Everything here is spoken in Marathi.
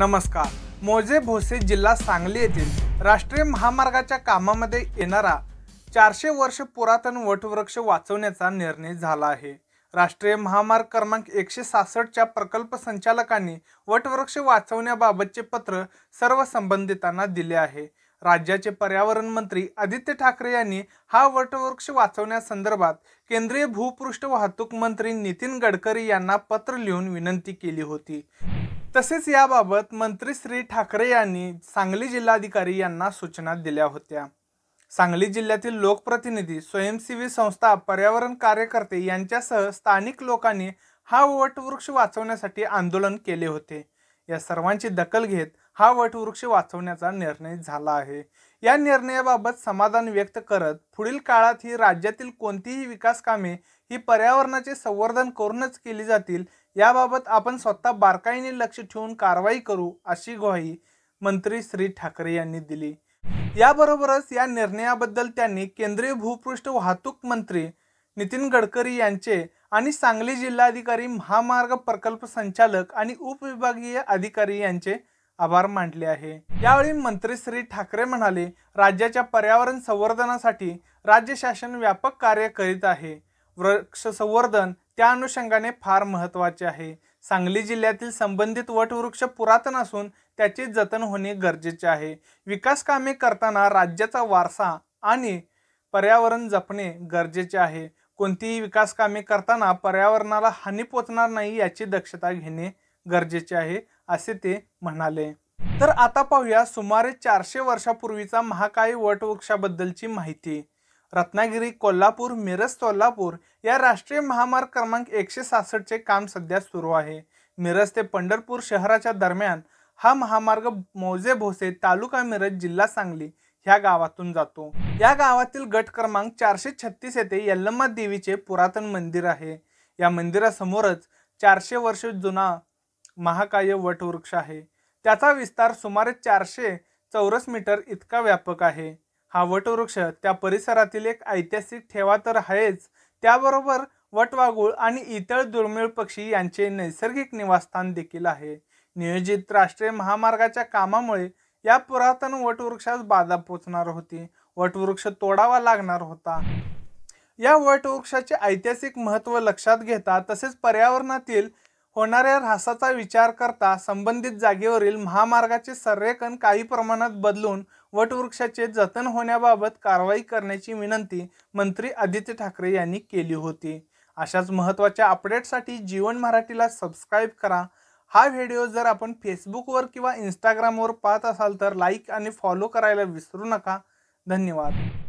नमस्कार मोजे भोसे जिल्हा सांगली येथील राष्ट्रीय महामार्गाच्या कामामध्ये येणारा चारशे वर्ष पुरातन वटवृक्ष वाचवण्याचा निर्णय झाला आहे राष्ट्रीय महामार्ग क्रमांक एकशे सासष्टच्या प्रकल्प संचालकांनी वटवृक्ष वाचवण्याबाबतचे पत्र सर्व संबंधितांना दिले आहे राज्याचे पर्यावरण मंत्री आदित्य ठाकरे यांनी हा वटवृक्ष वाचवण्यासंदर्भात केंद्रीय भूपृष्ठ वाहतूक मंत्री नितीन गडकरी यांना पत्र लिहून विनंती केली होती तसेच याबाबत मंत्री श्री ठाकरे यांनी सांगली जिल्हाधिकारी यांना सूचना दिल्या होत्या सांगली जिल्ह्यातील लोकप्रतिनिधी स्वयंसेवी संस्था पर्यावरण कार्यकर्ते यांच्यासह स्थानिक लोकांनी हा वटवृक्ष वाचवण्यासाठी आंदोलन केले होते या सर्वांची दखल घेत हा वटवृक्ष वाचवण्याचा निर्णय झाला आहे या निर्णयाबाबत समाधान व्यक्त करत पुढील काळात ही राज्यातील कोणतीही विकास कामे ही पर्यावरणाचे संवर्धन करूनच केली जातील याबाबत आपण स्वतः बारकाईने लक्ष ठेवून कारवाई करू अशी ग्वाही मंत्री श्री ठाकरे यांनी दिली याबरोबरच या निर्णयाबद्दल त्यांनी केंद्रीय भूपृष्ठ वाहतूक मंत्री नितीन गडकरी यांचे आणि सांगली जिल्हाधिकारी महामार्ग प्रकल्प संचालक आणि उपविभागीय अधिकारी यांचे आभार मानले आहे यावेळी मंत्री श्री ठाकरे म्हणाले राज्याच्या पर्यावरण संवर्धनासाठी राज्य शासन व्यापक कार्य करीत आहे वृक्ष संवर्धन त्या अनुषंगाने फार महत्त्वाचे आहे सांगली जिल्ह्यातील संबंधित वटवृक्ष पुरातन असून त्याचे जतन होणे गरजेचे आहे विकास कामे करताना राज्याचा वारसा आणि पर्यावरण जपणे गरजेचे आहे कोणतीही विकास कामे करताना पर्यावरणाला हानी पोचणार नाही याची दक्षता घेणे गरजेचे आहे असे ते म्हणाले तर आता पाहूया सुमारे चारशे वर्षापूर्वीचा महाकाय वटवृक्षाबद्दलची माहिती रत्नागिरी कोल्हापूर मिरज सोलापूर या राष्ट्रीय महामार्ग क्रमांक एकशे सासष्टचे काम सध्या सुरू आहे मिरज ते पंढरपूर शहराच्या दरम्यान हा महामार्ग मौजे भोसे तालुका मिरज जिल्हा सांगली ह्या गावातून जातो या गावातील गट क्रमांक चारशे छत्तीस येथे यल्लम्मा देवीचे पुरातन मंदिर आहे या मंदिरासमोरच चारशे वर्ष जुना महाकाय वटवृक्ष आहे त्याचा विस्तार सुमारे चारशे चौरस मीटर इतका व्यापक आहे हा वटवृक्ष त्या परिसरातील एक ऐतिहासिक ठेवा तर आहेच त्याबरोबर वटवागुळ आणि इतर दुर्मिळ पक्षी यांचे नैसर्गिक निवासस्थान देखील आहे नियोजित राष्ट्रीय महामार्गाच्या कामामुळे या पुरातन वटवृक्षास बाधा पोचणार होती वटवृक्ष तोडावा लागणार होता या वटवृक्षाचे ऐतिहासिक महत्त्व लक्षात घेता तसेच पर्यावरणातील होणाऱ्या ऱ्हासाचा विचार करता संबंधित जागेवरील महामार्गाचे सर्वेक्षण काही प्रमाणात बदलून वटवृक्षाचे जतन होण्याबाबत कारवाई करण्याची विनंती मंत्री आदित्य ठाकरे यांनी केली होती अशाच महत्त्वाच्या अपडेटसाठी जीवन मराठीला सबस्क्राईब करा हा व्हिडिओ जर आपण फेसबुकवर किंवा इंस्टाग्रामवर पाहत असाल तर लाईक आणि फॉलो करायला विसरू नका धन्यवाद